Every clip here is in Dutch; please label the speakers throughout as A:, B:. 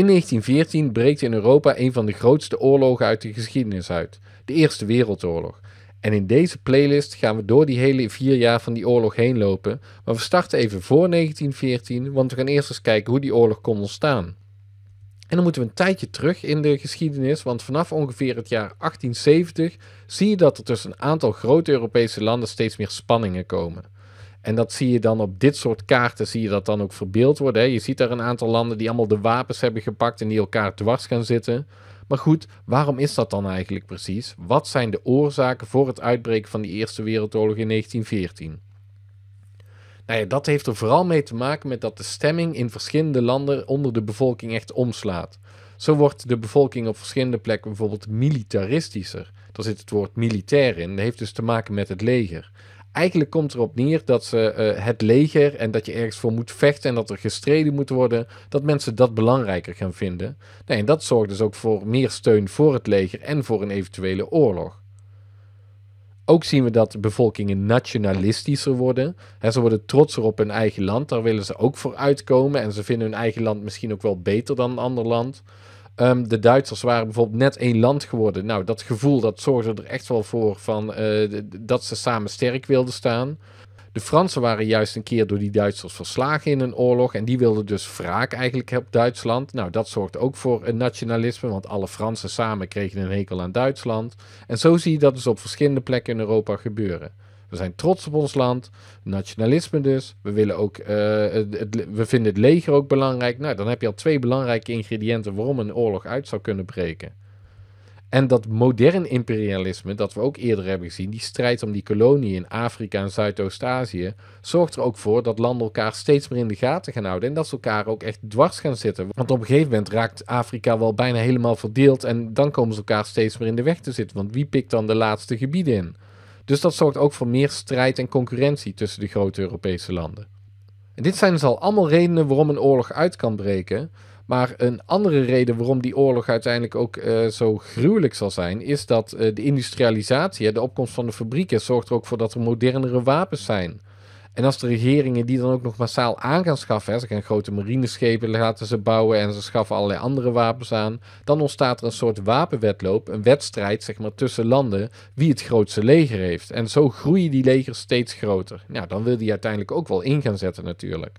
A: In 1914 breekt in Europa een van de grootste oorlogen uit de geschiedenis uit, de Eerste Wereldoorlog. En in deze playlist gaan we door die hele vier jaar van die oorlog heen lopen, maar we starten even voor 1914, want we gaan eerst eens kijken hoe die oorlog kon ontstaan. En dan moeten we een tijdje terug in de geschiedenis, want vanaf ongeveer het jaar 1870 zie je dat er tussen een aantal grote Europese landen steeds meer spanningen komen. En dat zie je dan op dit soort kaarten, zie je dat dan ook verbeeld worden. Hè? Je ziet daar een aantal landen die allemaal de wapens hebben gepakt en die elkaar dwars gaan zitten. Maar goed, waarom is dat dan eigenlijk precies? Wat zijn de oorzaken voor het uitbreken van die Eerste Wereldoorlog in 1914? Nou ja, dat heeft er vooral mee te maken met dat de stemming in verschillende landen onder de bevolking echt omslaat. Zo wordt de bevolking op verschillende plekken bijvoorbeeld militaristischer. Daar zit het woord militair in. Dat heeft dus te maken met het leger. Eigenlijk komt erop neer dat ze eh, het leger en dat je ergens voor moet vechten en dat er gestreden moet worden, dat mensen dat belangrijker gaan vinden. Nee, en dat zorgt dus ook voor meer steun voor het leger en voor een eventuele oorlog. Ook zien we dat bevolkingen nationalistischer worden. He, ze worden trotser op hun eigen land, daar willen ze ook voor uitkomen en ze vinden hun eigen land misschien ook wel beter dan een ander land. Ehm, de Duitsers waren bijvoorbeeld net één land geworden. Nou, dat gevoel dat zorgde er echt wel voor van, eh, dat ze samen sterk wilden staan. De Fransen waren juist een keer door die Duitsers verslagen in een oorlog. En die wilden dus wraak eigenlijk op Duitsland. Nou, dat zorgt ook voor een nationalisme, want alle Fransen samen kregen een hekel aan Duitsland. En zo zie je dat dus op verschillende plekken in Europa gebeuren. We zijn trots op ons land. Nationalisme dus. We, willen ook, eh, het, we vinden het leger ook belangrijk. Nou, dan heb je al twee belangrijke ingrediënten waarom een oorlog uit zou kunnen breken. En dat modern imperialisme, dat we ook eerder hebben gezien, die strijd om die kolonie in Afrika en Zuidoost-Azië, zorgt er ook voor dat landen elkaar steeds meer in de gaten gaan houden en dat ze elkaar ook echt dwars gaan zitten. Want op een gegeven moment raakt Afrika wel bijna helemaal verdeeld en dan komen ze elkaar steeds meer in de weg te zitten. Want wie pikt dan de laatste gebieden in? Dus dat zorgt ook voor meer strijd en concurrentie tussen de grote Europese landen. En dit zijn dus al allemaal redenen waarom een oorlog uit kan breken. Maar een andere reden waarom die oorlog uiteindelijk ook eh, zo gruwelijk zal zijn, is dat eh, de industrialisatie, de opkomst van de fabrieken, zorgt er ook voor dat er modernere wapens zijn. En als de regeringen die dan ook nog massaal aan gaan schaffen, hè, ze gaan grote marineschepen laten ze bouwen en ze schaffen allerlei andere wapens aan, dan ontstaat er een soort wapenwedloop, een wedstrijd zeg maar, tussen landen wie het grootste leger heeft. En zo groeien die legers steeds groter. Nou, dan wil die uiteindelijk ook wel in gaan zetten natuurlijk.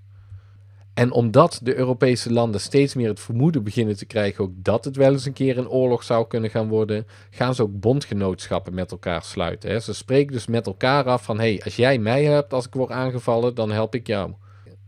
A: En omdat de Europese landen steeds meer het vermoeden beginnen te krijgen ook dat het wel eens een keer een oorlog zou kunnen gaan worden, gaan ze ook bondgenootschappen met elkaar sluiten. Hè. Ze spreken dus met elkaar af van hey, als jij mij hebt, als ik word aangevallen, dan help ik jou.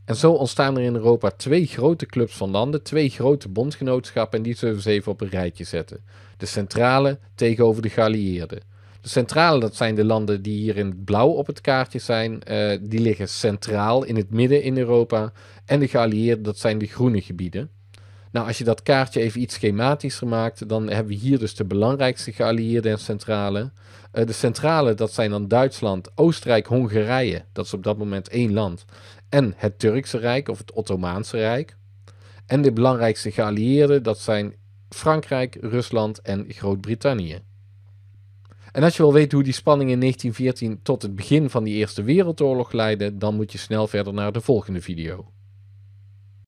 A: En zo ontstaan er in Europa twee grote clubs van landen, twee grote bondgenootschappen en die zullen we eens even op een rijtje zetten. De centrale tegenover de geallieerden. De centrale, dat zijn de landen die hier in het blauw op het kaartje zijn. Eh, die liggen centraal in het midden in Europa. En de geallieerden, dat zijn de groene gebieden. Nou, als je dat kaartje even iets schematischer maakt, dan hebben we hier dus de belangrijkste geallieerden en centrale. Eh, de centrale, dat zijn dan Duitsland, Oostenrijk, Hongarije. Dat is op dat moment één land. En het Turkse Rijk of het Ottomaanse Rijk. En de belangrijkste geallieerden, dat zijn Frankrijk, Rusland en Groot-Brittannië. En als je wil weten hoe die spanning in 1914 tot het begin van die Eerste Wereldoorlog leidde, dan moet je snel verder naar de volgende video.